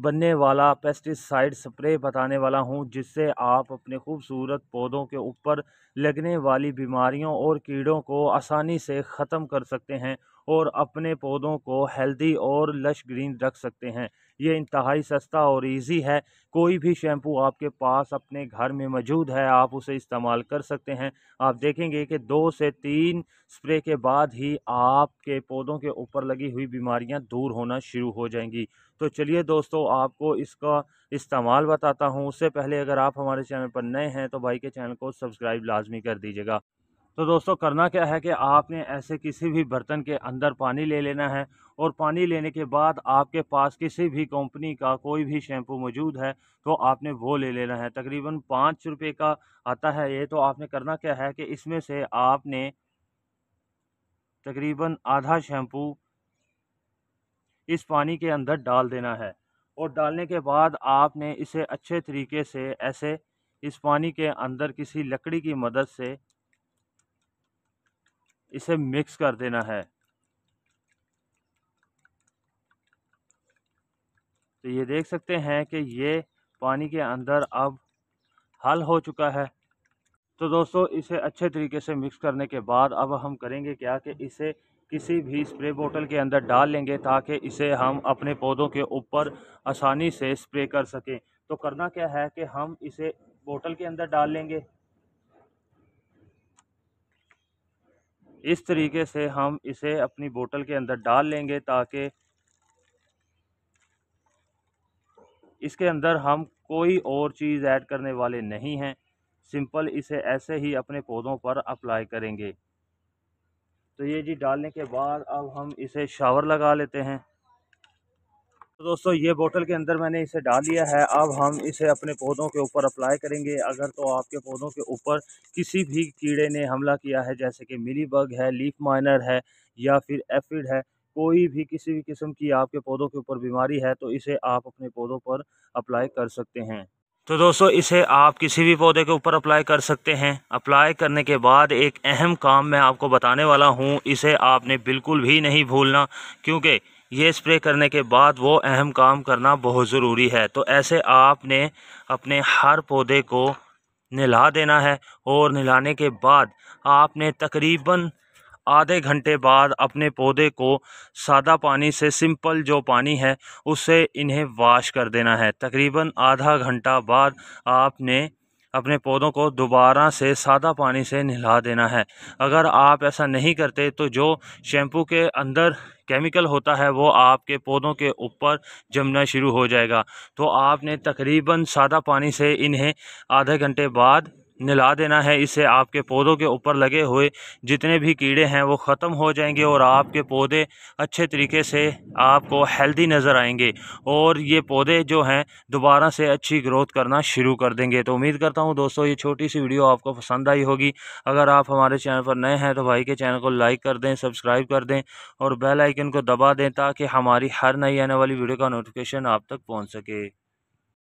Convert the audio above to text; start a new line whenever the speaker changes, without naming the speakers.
बनने वाला pesticide spray बताने वाला हूं जिससे आप अपने खूबसूरत पौधों के ऊपर लगने वाली बीमारियों और कीड़ों को आसानी से ख़त्म कर सकते हैं और अपने पौधों को हेल्दी और लश ग्रीन रख सकते हैं ये इंतहाई सस्ता और इजी है कोई भी शैम्पू आपके पास अपने घर में मौजूद है आप उसे इस्तेमाल कर सकते हैं आप देखेंगे कि दो से तीन स्प्रे के बाद ही आपके पौधों के ऊपर लगी हुई बीमारियां दूर होना शुरू हो जाएंगी तो चलिए दोस्तों आपको इसका इस्तेमाल बताता हूँ उससे पहले अगर आप हमारे चैनल पर नए हैं तो भाई के चैनल को सब्सक्राइब लाजमी कर दीजिएगा तो दोस्तों करना क्या है कि आपने ऐसे किसी भी बर्तन के अंदर पानी ले लेना है और पानी लेने के बाद आपके पास किसी भी कंपनी का कोई भी शैम्पू मौजूद है तो आपने वो ले लेना है तकरीबन पाँच रुपये का आता है ये तो आपने करना क्या है कि इसमें से आपने तकरीबन आधा शैम्पू इस पानी के अंदर डाल देना है और डालने के बाद आपने इसे अच्छे तरीके से ऐसे इस पानी के अंदर किसी लकड़ी की मदद से इसे मिक्स कर देना है तो ये देख सकते हैं कि ये पानी के अंदर अब हल हो चुका है तो दोस्तों इसे अच्छे तरीके से मिक्स करने के बाद अब हम करेंगे क्या कि इसे किसी भी स्प्रे बोतल के अंदर डाल लेंगे ताकि इसे हम अपने पौधों के ऊपर आसानी से स्प्रे कर सकें तो करना क्या है कि हम इसे बोतल के अंदर डाल लेंगे इस तरीके से हम इसे अपनी बोतल के अंदर डाल लेंगे ताकि इसके अंदर हम कोई और चीज़ ऐड करने वाले नहीं हैं सिंपल इसे ऐसे ही अपने पौधों पर अप्लाई करेंगे तो ये जी डालने के बाद अब हम इसे शावर लगा लेते हैं तो दोस्तों ये बोतल के अंदर मैंने इसे डाल लिया है अब हम इसे अपने पौधों के ऊपर अप्लाई करेंगे अगर तो आपके पौधों के ऊपर किसी भी कीड़े ने हमला किया है जैसे कि मिली बग है लीफ माइनर है या फिर एफिड है कोई भी किसी भी किस्म की आपके पौधों के ऊपर बीमारी है तो इसे आप अपने पौधों पर अप्लाई कर सकते हैं तो दोस्तों इसे आप किसी भी पौधे के ऊपर अप्लाई कर सकते हैं अप्लाई करने के बाद एक अहम काम मैं आपको बताने वाला हूँ इसे आपने बिल्कुल भी नहीं भूलना क्योंकि ये स्प्रे करने के बाद वो अहम काम करना बहुत ज़रूरी है तो ऐसे आपने अपने हर पौधे को नहला देना है और नहलाने के बाद आपने तकरीबन आधे घंटे बाद अपने पौधे को सादा पानी से सिंपल जो पानी है उससे इन्हें वाश कर देना है तकरीबन आधा घंटा बाद आपने अपने पौधों को दोबारा से सादा पानी से नहला देना है अगर आप ऐसा नहीं करते तो जो शैम्पू के अंदर केमिकल होता है वो आपके पौधों के ऊपर जमना शुरू हो जाएगा तो आपने तकरीबन सादा पानी से इन्हें आधे घंटे बाद नला देना है इससे आपके पौधों के ऊपर लगे हुए जितने भी कीड़े हैं वो ख़त्म हो जाएंगे और आपके पौधे अच्छे तरीके से आपको हेल्दी नज़र आएंगे और ये पौधे जो हैं दोबारा से अच्छी ग्रोथ करना शुरू कर देंगे तो उम्मीद करता हूँ दोस्तों ये छोटी सी वीडियो आपको पसंद आई होगी अगर आप हमारे चैनल पर नए हैं तो भाई के चैनल को लाइक कर दें सब्सक्राइब कर दें और बेल आइकन को दबा दें ताकि हमारी हर नई आने वाली वीडियो का नोटिफिकेशन आप तक पहुँच सके